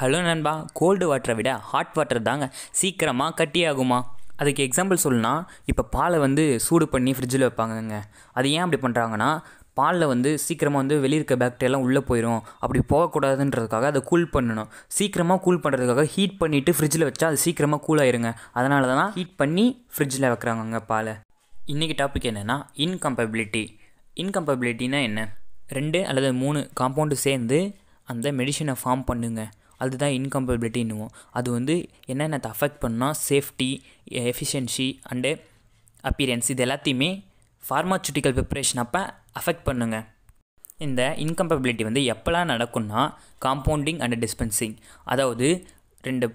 hello நண்பா gold வாட்டரை விட ஹாட் வாட்டர் தாங்க சீக்கிரமாக கட்டியாகுமா அதுக்கு எக்ஸாம்பிள் சொல்லுனா இப்போ பாலை வந்து சூடு பண்ணி ஃப்ரிட்ஜில் வைப்பாங்கங்க அது ஏன் அப்படி பண்ணுறாங்கன்னா பாலில் வந்து சீக்கிரமாக வந்து வெளியே பேக்டீரியாலாம் உள்ளே போயிடும் அப்படி போகக்கூடாதுன்றதுக்காக அதை கூல் பண்ணணும் சீக்கிரமாக கூல் பண்ணுறதுக்காக ஹீட் பண்ணிவிட்டு ஃப்ரிட்ஜில் வச்சா அது சீக்கிரமாக கூல் ஆயிருங்க அதனால தான் ஹீட் பண்ணி ஃப்ரிட்ஜில் வைக்கிறாங்கங்க பாலை இன்றைக்கி டாபிக் என்னென்னா இன்கம்பபிலிட்டி இன்கம்பபிலிட்டினா என்ன ரெண்டு அல்லது மூணு காம்பவுண்டு சேர்ந்து அந்த மெடிஷனை ஃபார்ம் பண்ணுங்கள் அதுதான் இன்கம்பபிலிட்டின்னுவோம் அது வந்து என்னென்ன அஃபெக்ட் பண்ணால் சேஃப்டி எஃபிஷியன்சி அண்டு அப்பியரன்ஸ் இது எல்லாத்தையுமே ஃபார்மாச்சுட்டிக்கல் ப்ரிப்ரேஷன் அப்போ அஃபெக்ட் பண்ணுங்க இந்த இன்கம்பபிலிட்டி வந்து எப்போல்லாம் நடக்கும்னா காம்பவுண்டிங் அண்ட் டிஸ்பென்சிங் அதாவது ரெண்டு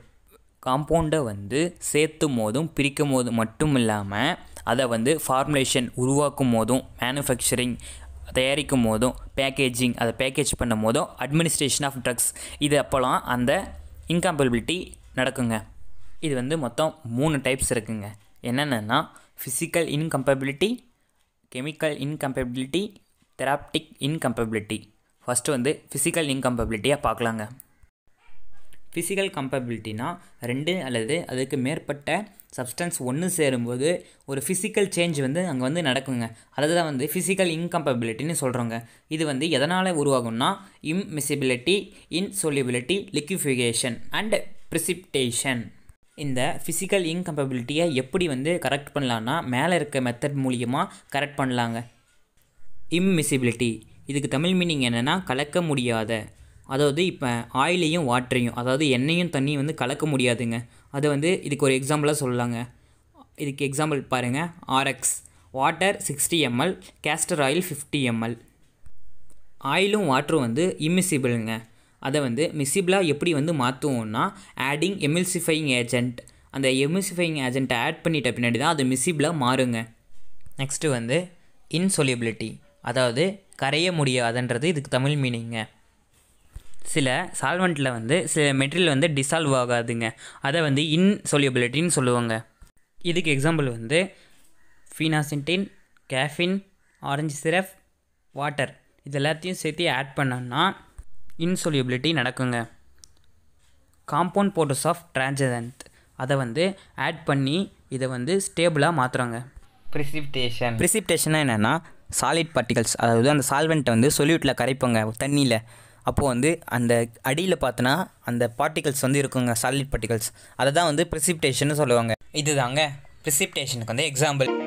காம்பவுண்டை வந்து சேர்த்தும் போதும் பிரிக்கும் போதும் மட்டும் இல்லாமல் அதை வந்து ஃபார்முலேஷன் உருவாக்கும் போதும் மேனுஃபேக்சரிங் தயாரிக்கும் போதும் பேக்கேஜிங் அதை பேக்கேஜ் பண்ணும் போதும் அட்மினிஸ்ட்ரேஷன் ஆஃப் ட்ரக்ஸ் இது அப்போலாம் அந்த இன்காம்பபிலிட்டி நடக்குங்க இது வந்து மொத்தம் மூணு டைப்ஸ் இருக்குங்க என்னென்னா physical incompatibility chemical incompatibility therapeutic incompatibility first வந்து ஃபிசிக்கல் இன்கம்பபிலிட்டியாக பார்க்கலாங்க ஃபிசிக்கல் கம்பபிலிட்டினா ரெண்டு அல்லது அதுக்கு மேற்பட்ட சப்ஸ்டன்ஸ் ஒன்று சேரும்போது ஒரு ஃபிசிக்கல் சேஞ்ச் வந்து அங்கே வந்து நடக்குங்க அதாவது தான் வந்து ஃபிசிக்கல் இன்கம்பபிலிட்டின்னு சொல்கிறோங்க இது வந்து எதனால் உருவாகும்னா immiscibility insolubility liquefaction and precipitation இந்த ஃபிசிக்கல் இன்கம்பபிலிட்டியை எப்படி வந்து கரெக்ட் பண்ணலான்னா மேலே இருக்க மெத்தட் மூலியமாக கரெக்ட் பண்ணலாங்க இம்மிசிபிலிட்டி இதுக்கு தமிழ் மீனிங் என்னென்னா கலக்க முடியாத அதாவது இப்போ ஆயிலையும் வாட்டரையும் அதாவது எண்ணெயும் தண்ணியும் வந்து கலக்க முடியாதுங்க அதை வந்து இதுக்கு ஒரு எக்ஸாம்பிளாக சொல்லலாங்க இதுக்கு எக்ஸாம்பிள் பாருங்கள் Rx water sixty ml castor oil fifty ml ஆயிலும் வாட்டரும் வந்து இம்மிசிபிளுங்க அதை வந்து மிசிபிளாக எப்படி வந்து மாற்றுவோம்னா ஆடிங் எமில்சிஃபையிங் ஏஜென்ட் அந்த எமில்சிஃபையிங் ஏஜென்ட்டை ஆட் பண்ணிட்ட பின்னாடி தான் அது மிசிபிளாக மாறுங்க நெக்ஸ்ட்டு வந்து இன்சொலிபிலிட்டி அதாவது கரைய முடியாதுன்றது இதுக்கு தமிழ் மீனிங்க சில சால்வெண்ட்டில் வந்து சில மெட்டீரியல் வந்து டிசால்வ் ஆகாதுங்க அதை வந்து இன்சொல்யூபிலிட்டின்னு சொல்லுவாங்க இதுக்கு எக்ஸாம்பிள் வந்து phenacetin caffeine orange syrup water இது எல்லாத்தையும் சேர்த்து ஆட் பண்ணோம்னா இன்சொல்யூபிலிட்டி நடக்குங்க காம்பவுண்ட் போட்டோஸ் ஆஃப் ட்ரான்ஜென்த் அதை வந்து ஆட் பண்ணி இதை வந்து ஸ்டேபிளாக மாற்றுறாங்க ப்ரிசிப்டேஷன் ப்ரிசிப்டேஷனாக என்னென்னா சாலிட் பார்ட்டிகல்ஸ் அதாவது அந்த சால்வெண்ட்டை வந்து சொல்யூட்டில் கரைப்பாங்க தண்ணியில் அப்போது வந்து அந்த அடியில் பார்த்தோன்னா அந்த பார்ட்டிகல்ஸ் வந்து இருக்குங்க சாலிட் பார்ட்டிகல்ஸ் அதை தான் வந்து ப்ரிசிப்டேஷன் சொல்லுவாங்க இது தாங்க ப்ரிசிப்டேஷனுக்கு வந்து எக்ஸாம்பிள்